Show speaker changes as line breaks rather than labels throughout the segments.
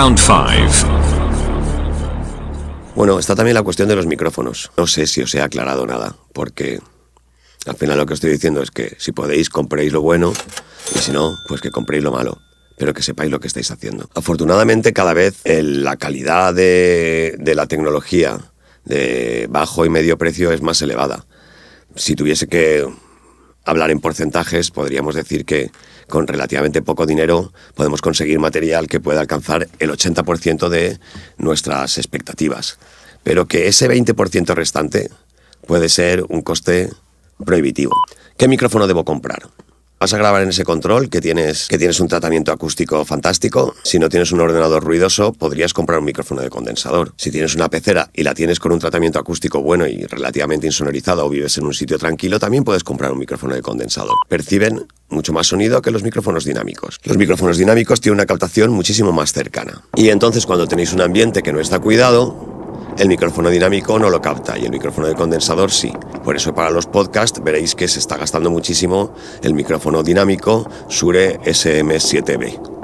Round 5. Bueno, está también la cuestión de los micrófonos. No sé si os he aclarado nada, porque al final lo que estoy diciendo es que si podéis, compréis lo bueno y si no, pues que compréis lo malo pero que sepáis lo que estáis haciendo. Afortunadamente, cada vez eh, la calidad de, la tecnología de bajo y medio precio es más elevada. Si tuviese que hablar en porcentajes, podríamos decir que con relativamente poco dinero podemos conseguir material que pueda alcanzar el 80% de nuestras expectativas. Pero que ese 20% restante puede ser un coste prohibitivo. ¿Qué micrófono debo comprar? Vas a grabar en ese control que tienes, que tienes un tratamiento acústico fantástico. Si no tienes un ordenador ruidoso, podrías comprar un micrófono de condensador. Si tienes una pecera y la tienes con un tratamiento acústico bueno y relativamente insonorizado o vives en un sitio tranquilo, también puedes comprar un micrófono de condensador. Perciben mucho más sonido que los micrófonos dinámicos. Los micrófonos dinámicos tienen una captación muchísimo más cercana. Y entonces cuando tenéis un ambiente que no está cuidado, el micrófono dinámico no lo capta y el micrófono de condensador sí. Por eso para los podcasts veréis que se está gastando muchísimo el micrófono dinámico Sure SM7B.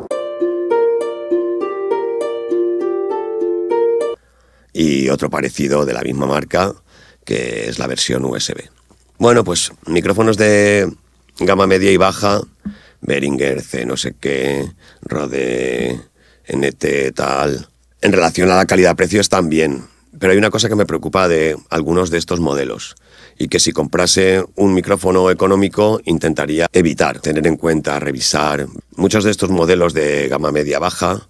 Y otro parecido de la misma marca, que es la versión USB. Bueno, pues micrófonos de gama media y baja, Behringer C no sé qué, Rode NT tal. En relación a la calidad-precio están bien, pero hay una cosa que me preocupa de algunos de estos modelos y que si comprase un micrófono económico intentaría evitar tener en cuenta, revisar muchos de estos modelos de gama media baja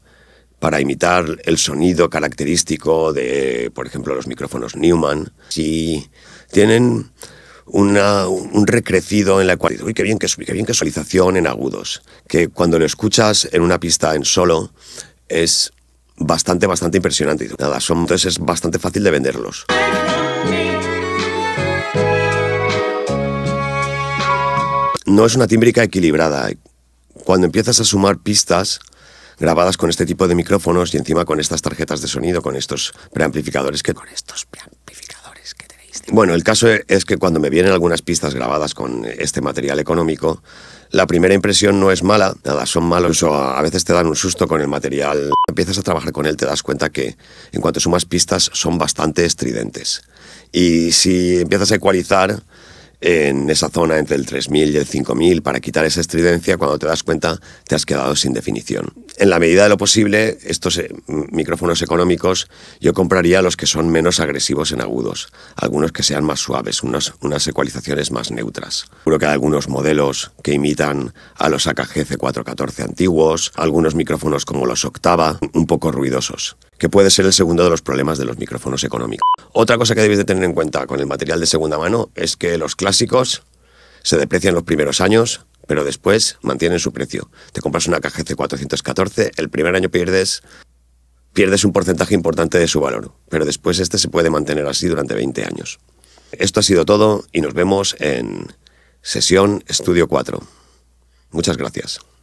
para imitar el sonido característico de, por ejemplo, los micrófonos Newman. Si tienen un recrecido en la cual uy, qué bien, que qué bien que en agudos, que cuando lo escuchas en una pista en solo es bastante, bastante impresionante. Nada, son, entonces es bastante fácil de venderlos. No es una tímbrica equilibrada. Cuando empiezas a sumar pistas grabadas con este tipo de micrófonos y encima con estas tarjetas de sonido, con estos preamplificadores que con estos preamplificadores bueno, el caso es que cuando me vienen algunas pistas grabadas con este material económico, la primera impresión no es mala, nada, son malos, o a veces te dan un susto con el material. Empiezas a trabajar con él, te das cuenta que en cuanto sumas pistas son bastante estridentes. Y si empiezas a ecualizar, en esa zona entre el 3.000 y el 5.000 para quitar esa estridencia, cuando te das cuenta te has quedado sin definición. En la medida de lo posible, estos eh, micrófonos económicos yo compraría los que son menos agresivos en agudos, algunos que sean más suaves, unas ecualizaciones más neutras. Creo que hay algunos modelos que imitan a los AKG C414 antiguos, algunos micrófonos como los Octava, un poco ruidosos que puede ser el segundo de los problemas de los micrófonos económicos. Otra cosa que debéis de tener en cuenta con el material de segunda mano es que los clásicos se deprecian los primeros años, pero después mantienen su precio. Te compras una caja C414, el primer año pierdes, pierdes un porcentaje importante de su valor, pero después este se puede mantener así durante 20 años. Esto ha sido todo y nos vemos en sesión Estudio 4. Muchas gracias.